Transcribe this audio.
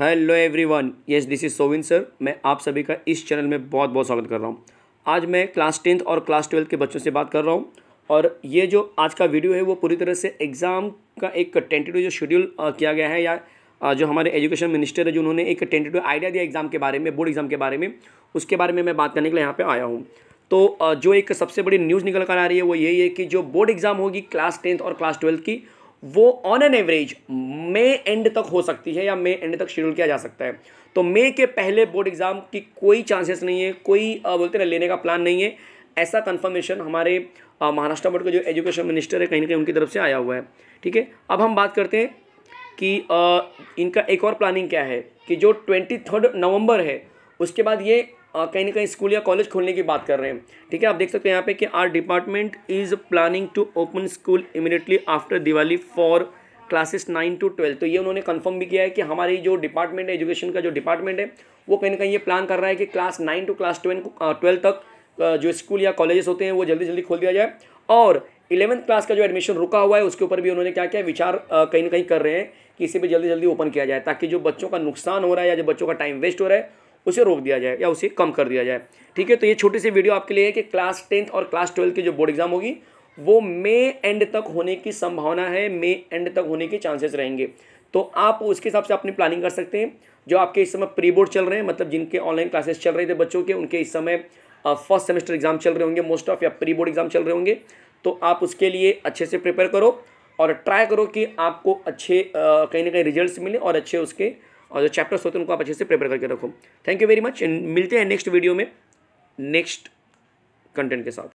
hello everyone yes this is Sovin sir मैं आप सभी का इस चैनल में बहुत बहुत स्वागत कर रहा हूँ आज मैं क्लास टेंथ और क्लास ट्वेल्थ के बच्चों से बात कर रहा हूँ और ये जो आज का वीडियो है वो पूरी तरह से एग्ज़ाम का एक टेंटेटिव जो शेड्यूल किया गया है या जो हमारे एजुकेशन मिनिस्टर है जो उन्होंने एक टेंटेटिव आइडिया दिया एग्ज़ाम के बारे में बोर्ड एग्ज़ाम के बारे में उसके बारे में मैं बात करने के लिए यहाँ पर आया हूँ तो जो एक सबसे बड़ी न्यूज़ निकल कर आ रही है वो यही है कि जो बोर्ड एग्ज़ाम होगी क्लास टेंथ और क्लास ट्वेल्थ की वो on an average May end तक हो सकती है या मई एंड तक शेड्यूल किया जा सकता है तो मई के पहले बोर्ड एग्ज़ाम की कोई चांसेस नहीं है कोई बोलते ना लेने का प्लान नहीं है ऐसा कन्फर्मेशन हमारे महाराष्ट्र बोर्ड के जो एजुकेशन मिनिस्टर है कहीं ना कहीं उनकी तरफ से आया हुआ है ठीक है अब हम बात करते हैं कि आ, इनका एक और प्लानिंग क्या है कि जो ट्वेंटी थर्ड नवम्बर है उसके बाद ये कहीं ना कहीं स्कूल या कॉलेज खोलने की बात कर रहे हैं ठीक है आप देख सकते हैं यहाँ पे कि our department is planning to open school immediately after Diwali for classes nine to twelfth तो ये उन्होंने कंफर्म भी किया है कि हमारी जो डिपार्टमेंट है एजुकेशन का जो डिपार्टमेंट है वो कहीं ना कहीं ये प्लान कर रहा है कि class nine to class twelve twelfth तक जो स्कूल या कॉलेजेस होते हैं वो जल्दी जल्दी खोल दिया जाए और इलेवंथ क्लास का जो एडमिशन रुका हुआ है उसके ऊपर भी उन्होंने क्या किया विचार कहीं ना कहीं कर रहे हैं कि इसे भी जल्दी जल्दी ओपन किया जाए ताकि जो बच्चों का नुकसान हो रहा है या जो बच्चों का टाइम वेस्ट हो रहा है उसे रोक दिया जाए या उसे कम कर दिया जाए ठीक है तो ये छोटी सी वीडियो आपके लिए है कि क्लास टेंथ और क्लास ट्वेल्थ की जो बोर्ड एग्जाम होगी वो मे एंड तक होने की संभावना है मे एंड तक होने के चांसेस रहेंगे तो आप उसके हिसाब से अपनी प्लानिंग कर सकते हैं जो आपके इस समय प्री बोर्ड चल रहे हैं मतलब जिनके ऑनलाइन क्लासेस चल रहे थे बच्चों के उनके इस समय फर्स्ट सेमेस्टर एग्जाम चल रहे होंगे मोस्ट ऑफ या प्री बोर्ड एग्जाम चल रहे होंगे तो आप उसके लिए अच्छे से प्रिपेयर करो और ट्राई करो कि आपको अच्छे कहीं ना कहीं रिजल्ट मिले और अच्छे उसके और जो चैप्टर्स होते हैं उनको आप अच्छे से प्रिपेयर करके रखो थैंक यू वेरी मच मिलते हैं नेक्स्ट वीडियो में नेक्स्ट कंटेंट के साथ